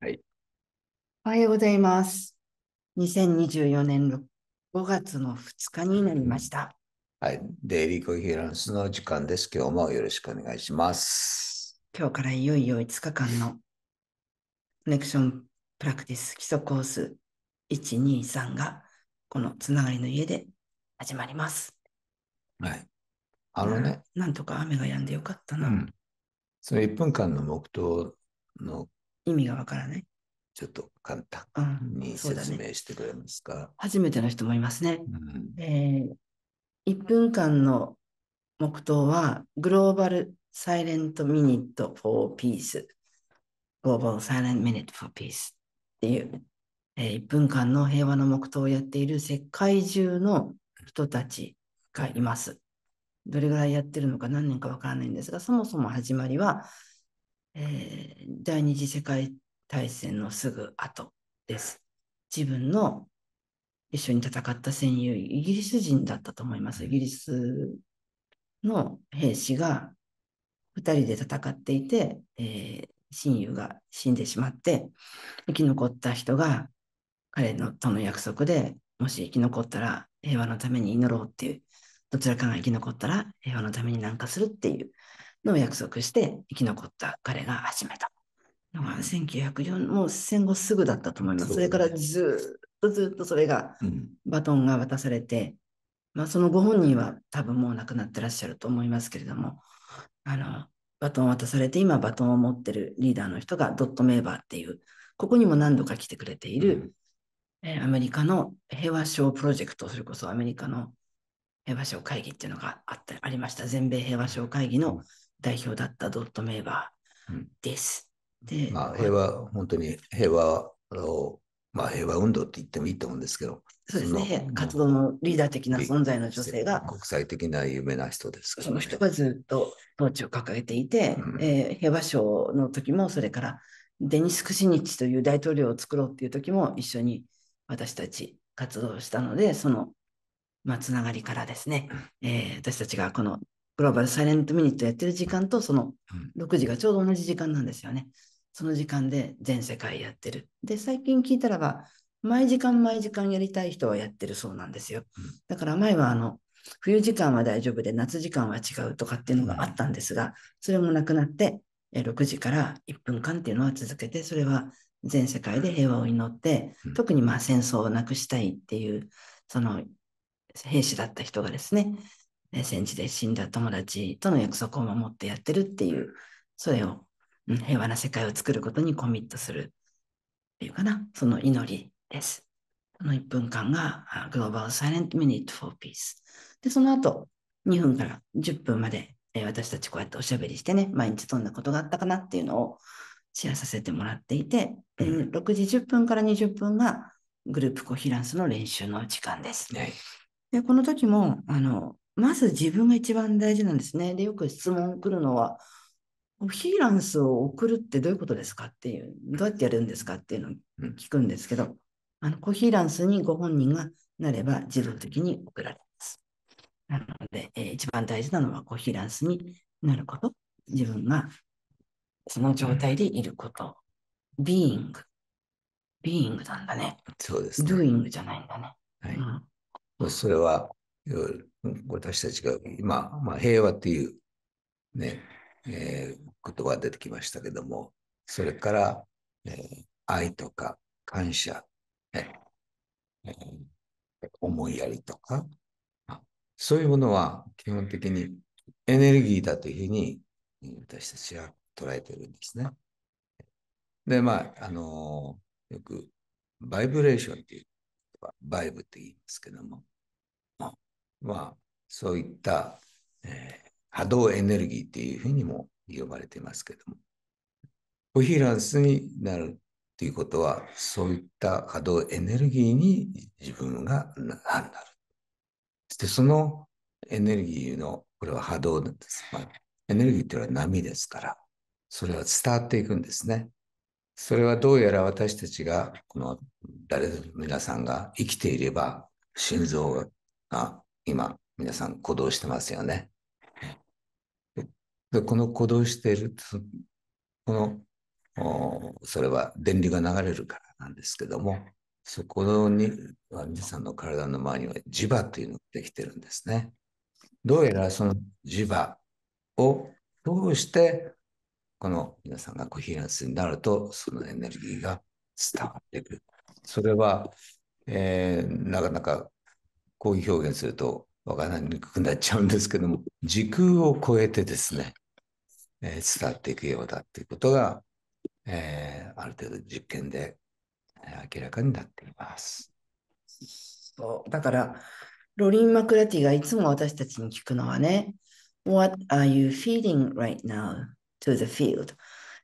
はい。おはようございます。2024年5月の2日になりました。はい。デイリーコヒーランスの時間です。今日もよろしくお願いします。今日からいよいよ5日間のコネクションプラクティス基礎コース123がこのつながりの家で始まります。はい。あのね。なんとか雨が止んでよかったな。うん、その1分間の黙祷の意味がわからない。ちょっと簡単に説明してくれますか、うんね、初めての人もいますね、うん、えー、1分間の黙祷はグローバルサイレントミニットフォーピース。グローバルサイレントミニットフォーピースっていう、えー、1分間の平和の黙祷をやっている世界中の人たちがいます。どれぐらいやってるのか何年かわからないんですが、そもそも始まりはえー、第二次世界大戦のすぐ後です。自分の一緒に戦った戦友、イギリス人だったと思います。イギリスの兵士が2人で戦っていて、えー、親友が死んでしまって、生き残った人が彼のとの約束でもし生き残ったら平和のために祈ろうっていう、どちらかが生き残ったら平和のために何かするっていうの約束して生き残った彼が始めたのが1904もう戦後すぐだったと思います。そ,、れからずっとずっとそれが、バトンが渡されて、まあ、そのご本人は多分もう亡くなってらっしゃると思いますけれどもあのバトンを渡されて今バトンを持ってるリーダーの人がドット・メーバーっていうここにも何度か来てくれている、うん、アメリカの平和賞プロジェクトそれこそアメリカの平和賞会議っていうのがあっありました全米平和賞会議の代表だったドットメーバーです。で、まあ、平和、本当に平和を、まあ、平和運動って言ってもいいと思うんですけど、そうですね、活動のリーダー的な存在の女性が、国際的な有名な人ですから、ね、その人がずっと統治を掲げていて、うん、えー、平和賞の時も、それからデニス・クシニッチという大統領を作ろうっていう時も、一緒に私たち活動したので、そのまあ、つながりからですね、えー、私たちがこのグローバルサイレントミニットやってる時間とその6時がちょうど同じ時間なんですよね。その時間で全世界やってる。で、最近聞いたらば、毎時間毎時間やりたい人はやってるそうなんですよ。だから前はあの冬時間は大丈夫で夏時間は違うとかっていうのがあったんですが、それもなくなって6時から1分間っていうのは続けて、それは全世界で平和を祈って、特にまあ戦争をなくしたいっていう、その兵士だった人がですね、戦地で死んだ友達との約束を守ってやってるっていう、それを、うん、平和な世界を作ることにコミットするっていうかな、その祈りです。この1分間が Global Silent Minute for Peace。で、その後、2分から10分まで、えー、私たちこうやっておしゃべりしてね、毎日どんなことがあったかなっていうのをシェアさせてもらっていて、うん、6時10分から20分がグループコヒランスの練習の時間です。でこの時もあのまず自分が一番大事なんですね。で、よく質問を送るのは、ヒーランスを送るってどういうことですかっていう、どうやってやるんですかっていうのを聞くんですけど、あのコヒーランスにご本人がなれば自動的に送られます。なので、えー、一番大事なのはコヒーランスになること、自分がその状態でいること、ビーイング。ビーイングなんだね。そうですね。ドゥイングじゃないんだね。はい。うん、それは私たちが今、まあ、平和っていうね、えー、言葉が出てきましたけども、それから、えー、愛とか感謝、えー、思いやりとか、そういうものは基本的にエネルギーだというふうに私たちは捉えているんですね。で、まあ、あのー、よくバイブレーションっていう、バイブって言いますけども、まあ、そういった、えー、波動エネルギーっていうふうにも呼ばれてますけども、コヒーランスになるっていうことは、そういった波動エネルギーに自分がなる。そしてそのエネルギーの、これは波動なんです。まあ、エネルギーっていうのは波ですから、それは伝わっていくんですね。それはどうやら私たちが、この誰皆さんが生きていれば、心臓が今、皆さん鼓動してますよね。でこの鼓動している、この、それは電流が流れるからなんですけども、そこには皆さんの体の周りには磁場というのができてるんですね。どうやらその磁場を通して、この皆さんがコヒーランスになると、そのエネルギーが伝わってくる。それは、えー、なかなかこういう表現するとわからなくなっちゃうんですけども、時空を超えてですね、えー、伝わっていくようだっていうことが、えー、ある程度実験で、え明らかになっています。そうだから、ロリン・マクラティがいつも私たちに聞くのはね、What are you feeling right now to the field?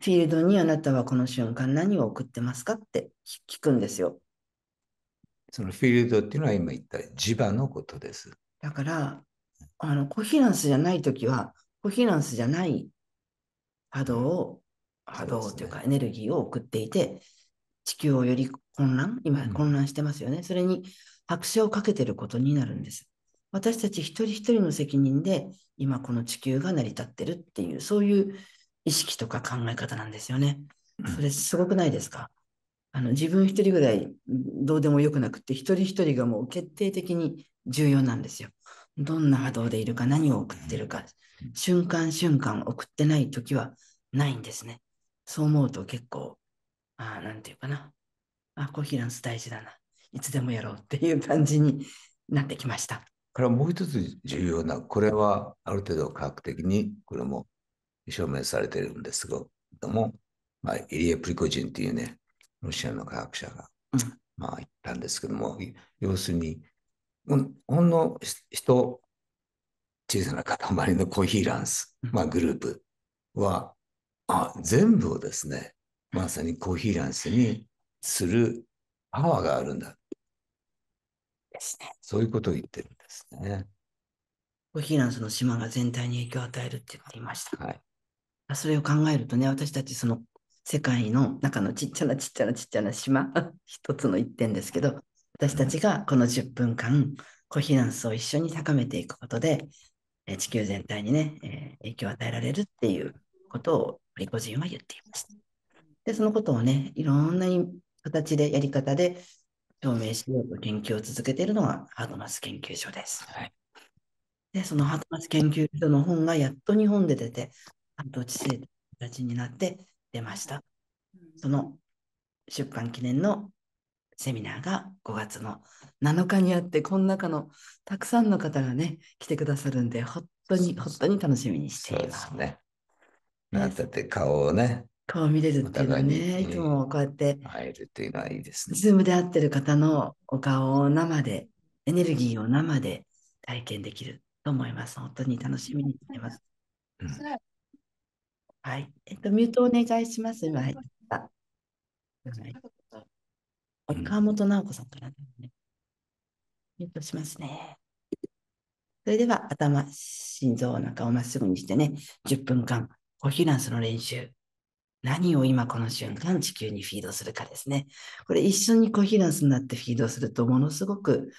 フィールドにあなたはこの瞬間何を送ってますかって聞くんですよ。そのフィールドっていうのは今言った磁場のことです。だから、あのコヒランスじゃない時は、コヒランスじゃない波動を、波動というかエネルギーを送っていて、ね、地球をより混乱、今混乱してますよね。うん、それに拍車をかけてることになるんです。私たち一人一人の責任で今この地球が成り立ってるっていうそういう意識とか考え方なんですよね。それすごくないですか、あの自分一人ぐらいどうでもよくなくて一人一人がもう決定的に重要なんですよ。どんな波動でいるか何を送ってるか瞬間瞬間送ってない時はないんですね。そう思うと結構あなんていうかなあコヒランス大事だないつでもやろうっていう感じになってきました。これはもう一つ重要なこれはある程度科学的にこれも証明されてるんですけども、まあ、イリエ・プリコジンっていうねロシアの科学者が、まあ言ったんですけども、要するに、ほんの人、小さな塊のコヒーランス、まあ、グループは、あ全部をですね、まさにコヒーランスにするパワーがあるんだ。ですね。そういうことを言ってるんですね。コヒーランスの島が全体に影響を与えるって言っていました。はい、それを考えるとね、私たちその世界の中のちっちゃなちっちゃなちっちゃな島 一つの一点ですけど私たちがこの10分間コヒランスを一緒に高めていくことで地球全体にね、えー、影響を与えられるっていうことをプリコジンは言っていました。でそのことをねいろんな形でやり方で証明しようと研究を続けているのがハートマス研究所です。はい、でそのハートマス研究所の本がやっと日本で出て半導体形になって出ました。その出版記念のセミナーが5月の7日にあって、この中のたくさんの方がね、来てくださるんで、本当に、本当に楽しみにしています。そうですね。なんたって顔をね。顔見れるっていうのはね、いつもこうやって。会えるっていうのはいいですね。ズームで会ってる方のお顔を生で、エネルギーを生で体験できると思います。本当に楽しみにしています。うん、はい。えっと、ミュートお願いします。今入った。はい、川本直子さんからね。ミュートしますね。それでは、頭、心臓、お腹をまっすぐにしてね、10分間、コヒランスの練習。何を今この瞬間地球にフィードするかですね。これ一緒にコヒランスになってフィードするとものすごく、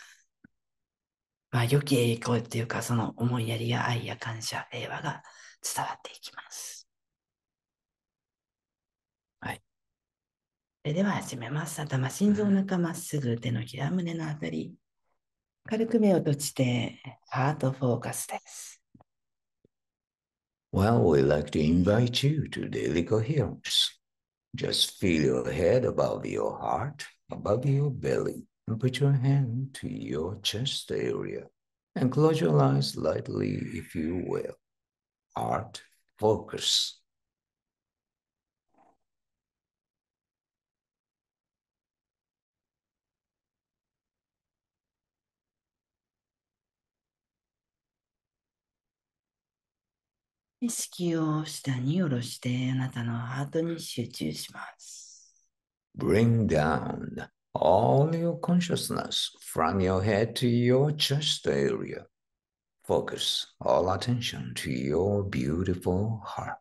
まあ、良き栄光っていうかその思いやりや愛や感謝、平和が伝わっていきます。それでは始めます。頭、心臓、中まっすぐ、手のひら、胸のあたり。軽く目を閉じて、ハートフォーカスです。Well, we'd like to invite you to daily coherence. Just feel your head above your heart, above your belly, and put your hand to your chest area. And close your eyes lightly if you will. Heart focus. 意識を下に下ろして、あなたのハートに集中します。Bring down all your consciousness from your head to your chest area. Focus all attention to your beautiful heart.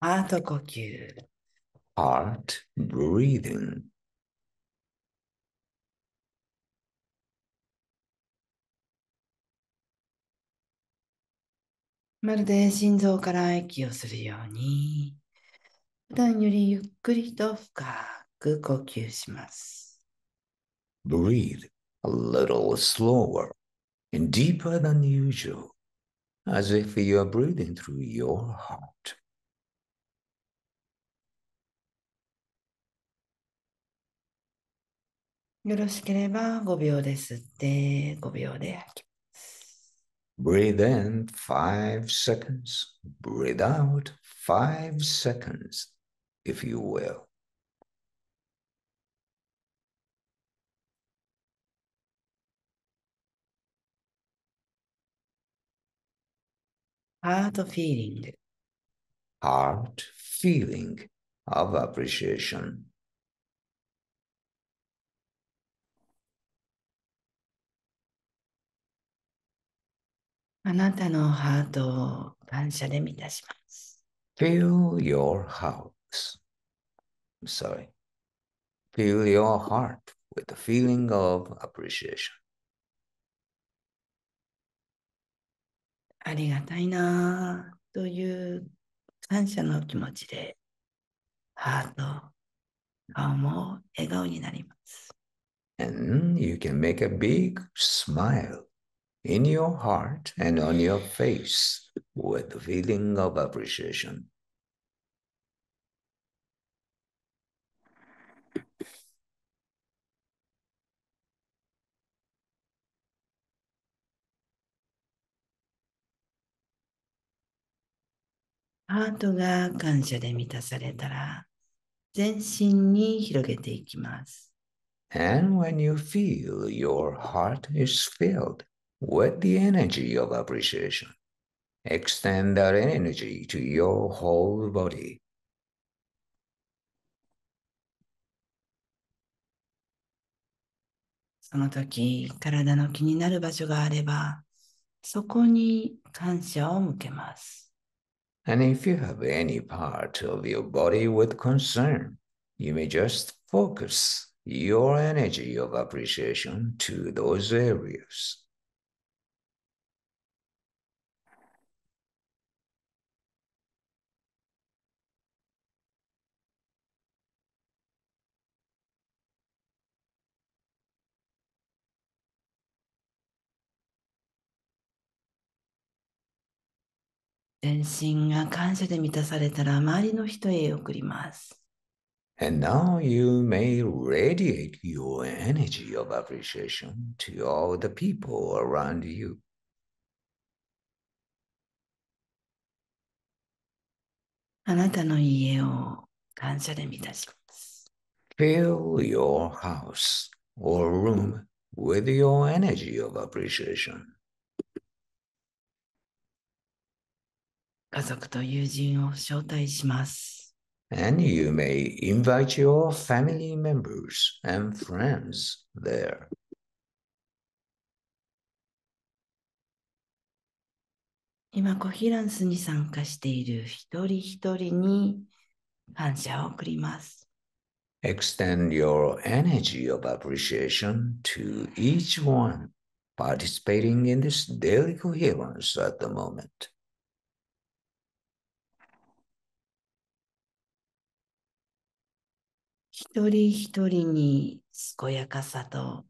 ハート呼吸。Heart breathing. まるで心臓から息をするように、普段よりゆっくりと深く呼吸します。Breathe a little slower and deeper than usual, as if you are breathing through your heart. よろしければ5秒で吸って5秒で吐き Breathe in five seconds, breathe out five seconds, if you will. Heart feeling. Heart feeling of appreciation. あなたのハートを感謝で満たします。Fill your house. I'm sorry. Fill your heart with a feeling of appreciation. ありがたいなという感謝の気持ちで、ハート、顔も笑顔になります。And you can make a big smile in your heart and on your face with the feeling of appreciation, appreciation. ハートが感謝で満たされたら、全身に広げていきます。And when you feel your heart is filled, with the energy of appreciation. Extend that energy to your whole body. body. その時、体の気になる場所があれば、そこに感謝を向けます。And if you have any part of your body with concern, you may just focus your energy of appreciation to those areas. 全身が感謝で満たされたら周りの人へ送ります。And now you may radiate your energy of appreciation to all the people around you. あなたの家を感謝で満たします。Fill your house or room with your energy of appreciation. 家族と友人を招待します。And you may invite your family members and friends there. 今、コヒランスに参加している一人一人に感謝を送ります。Extend your energy of appreciation to each one participating in this daily coherence at the moment. 一人一人に健やかさと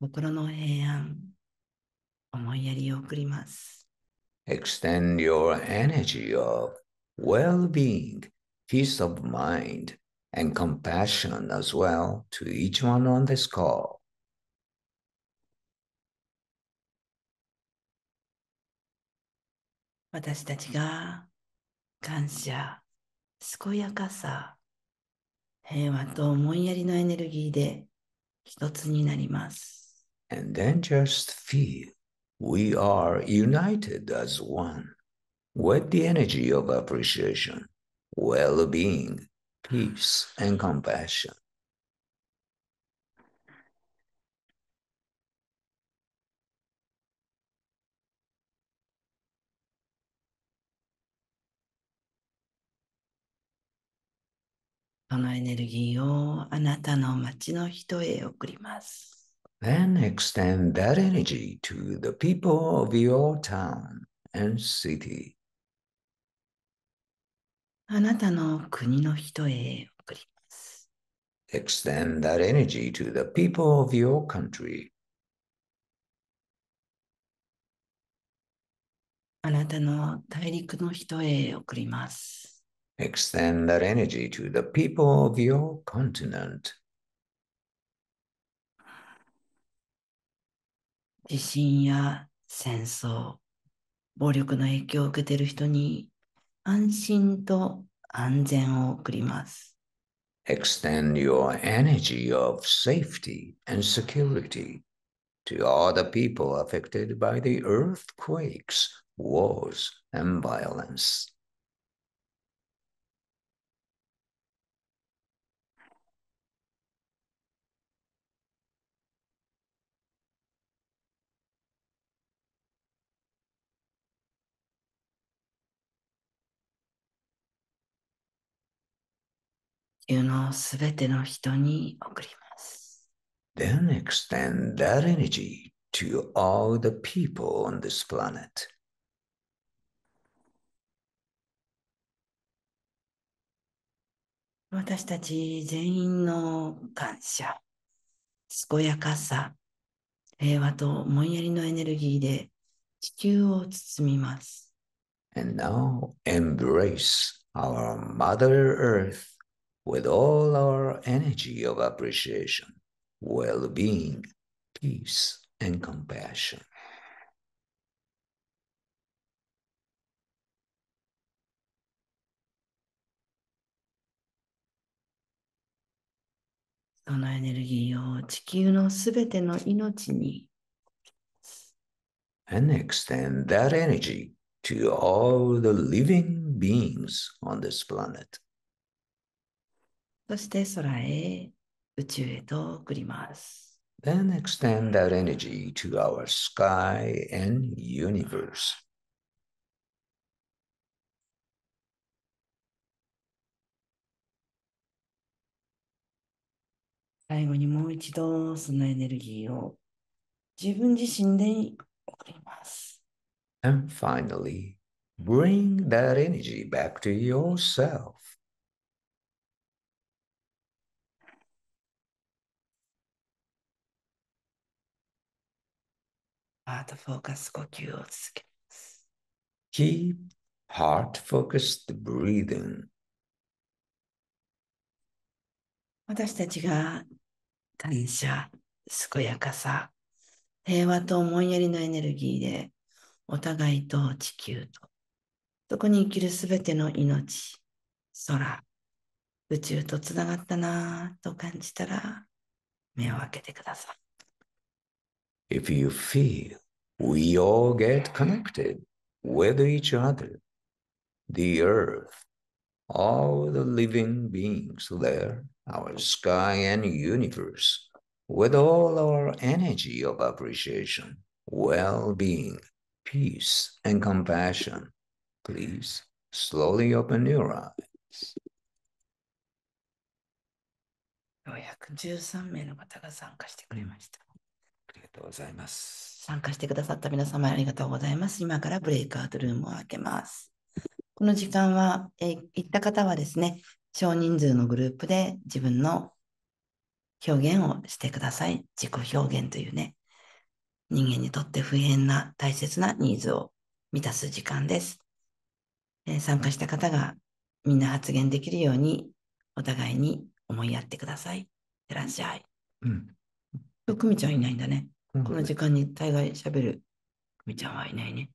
心の平安、思いやりを送ります。Extend your energy of well-being, peace of mind, and compassion as well to each one on this call. 私たちが感謝、健やかさ、平和と思いやりのエネルギーで一つになります。And then just feel we are united as one with the energy of appreciation, well being, peace, and compassion. そのエネルギーをあなたの町の人へ送ります。Then extend that energy to the people of your town and city. あなたの国の人へ送ります。Extend that energy to the people of your country. あなたの大陸の人へ送ります。Extend that energy to the people of your continent. your energy of safety and security to all the people affected by the earthquakes, wars, and violence. 球のすべての人に送ります。Then extend that energy to all the people on this planet. 私たち全員の感謝、健やかさ、平和ともんやりのエネルギーで地球を包みます。And now embrace our Mother Earth with all our energy of appreciation, well being, peace, and compassion, and extend that energy to all the living beings on this planet. そして空へ、宇宙へと送ります。Then extend that energy to our sky and universe. 最後にもう一度そのエネルギーを自分自身で送ります。And finally, bring that energy back to yourself. heart focused 呼吸を続けます。Keep heart focused breathing. 私たちが感謝、健やかさ、平和と思いやりのエネルギーでお互いと地球と、そこに生きるすべての命、空、宇宙とつながったなぁと感じたら目を開けてください。If you feel, we all get connected with each other. The earth, all the living beings there, our sky and universe, with all our energy of appreciation, well being, peace, and compassion. Please slowly open your eyes. ようやく13名の方が参加してくれました。ありがとうございます。参加してくださった皆様ありがとうございます。今からブレイクアウトルームを開けます。この時間は、え行った方はですね、少人数のグループで自分の表現をしてください。自己表現というね、人間にとって不変な大切なニーズを満たす時間です。え参加した方がみんな発言できるようにお互いに思いやってください。いてらっしゃい。うん久美ちゃんいないんだね。この時間に大概しゃべる久美ちゃんはいないね。